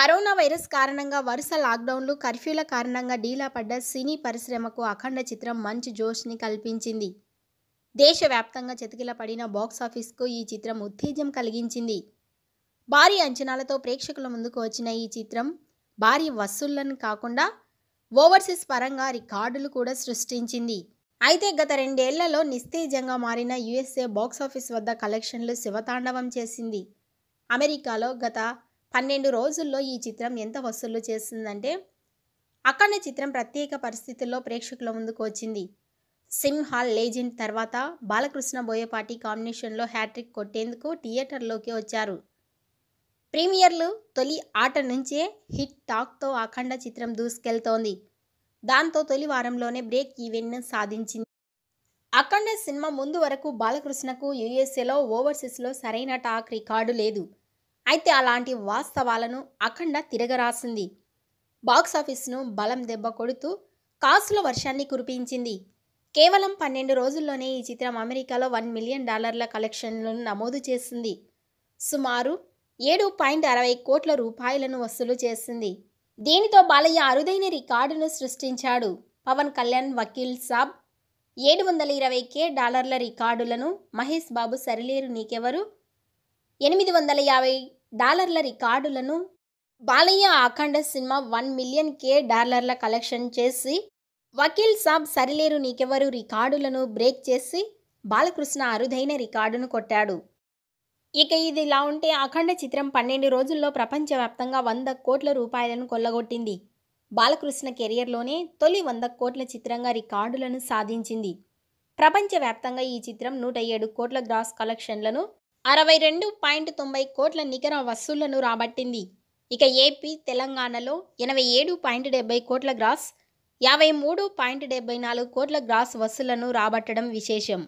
corona virus కారణంగా వరుస లాక్డౌన్లు కర్ఫ్యూల కారణంగా డీలా పడ్డ సినీ పరిశ్రమకు అఖండ చిత్రం మంచి జోష్ని కల్పించింది దేశవ్యాప్తంగా చెతికిల పడిన బాక్సాఫీస్కు ఈ చిత్రం ఉత్తేజం కలిగించింది భారీ అంచనాలతో ప్రేక్షకుల ముందుకు వచ్చిన ఈ చిత్రం భారీ వసూళ్లను కాకుండా ఓవర్సీస్ పరంగా రికార్డులు కూడా సృష్టించింది అయితే గత రెండేళ్లలో నిస్తేజంగా మారిన యుఎస్ఏ బాక్సాఫీస్ వద్ద కలెక్షన్లు శివతాండవం చేసింది అమెరికాలో గత పన్నెండు రోజుల్లో ఈ చిత్రం ఎంత వసూలు చేసిందంటే అక్కడ చిత్రం ప్రత్యేక పరిస్థితుల్లో ప్రేక్షకుల ముందుకు వచ్చింది సింహాల్ లేజెండ్ తర్వాత బాలకృష్ణ బోయపాటి కాంబినేషన్లో హ్యాట్రిక్ కొట్టేందుకు థియేటర్లోకి వచ్చారు ప్రీమియర్లు తొలి ఆట నుంచే హిట్ టాక్తో అఖండ చిత్రం దూసుకెళ్తోంది దాంతో తొలి వారంలోనే బ్రేక్ ఈవెంట్ను సాధించింది అఖండ సినిమా ముందు వరకు బాలకృష్ణకు యుఎస్ఏలో ఓవర్సీస్లో సరైన టాక్ రికార్డు లేదు అయితే అలాంటి వాస్తవాలను అఖండ తిరగరాసింది బాక్సాఫీస్ను బలం దెబ్బ కొడుతూ కాసుల వర్షాన్ని కురిపించింది కేవలం పన్నెండు రోజుల్లోనే ఈ చిత్రం అమెరికాలో వన్ మిలియన్ డాలర్ల కలెక్షన్లను నమోదు చేసింది సుమారు ఏడు పాయింట్ అరవై కోట్ల రూపాయలను వసూలు చేసింది దీనితో బాలయ్య అరుదైన రికార్డును సృష్టించాడు పవన్ కళ్యాణ్ వకీల్ సాబ్ ఏడు వందల ఇరవై కే డాలర్ల రికార్డులను మహేష్ బాబు సరిలేరు నీకెవరు ఎనిమిది వందల యాభై డాలర్ల రికార్డులను బాలయ్య అఖండ సినిమా వన్ మిలియన్ కే డాలర్ల కలెక్షన్ చేసి వకీల్ సాబ్ సరిలేరు నీకెవరు రికార్డులను బ్రేక్ చేసి బాలకృష్ణ అరుదైన రికార్డును కొట్టాడు ఇక ఇది ఇలా ఉంటే అఖండ చిత్రం పన్నెండు రోజుల్లో ప్రపంచవ్యాప్తంగా వంద కోట్ల రూపాయలను కొల్లగొట్టింది బాలకృష్ణ కెరియర్లోనే తొలి వంద కోట్ల చిత్రంగా రికార్డులను సాధించింది ప్రపంచవ్యాప్తంగా ఈ చిత్రం నూట ఏడు కోట్ల గ్రాస్ కలెక్షన్లను అరవై రెండు పాయింట్ తొంభై కోట్ల నికర వసూళ్లను రాబట్టింది ఇక ఏపీ తెలంగాణలో ఎనభై ఏడు పాయింట్ డెబ్బై కోట్ల గ్రాస్ యాభై మూడు పాయింట్ డెబ్బై నాలుగు కోట్ల గ్రాస్ వసూళ్లను రాబట్టడం విశేషం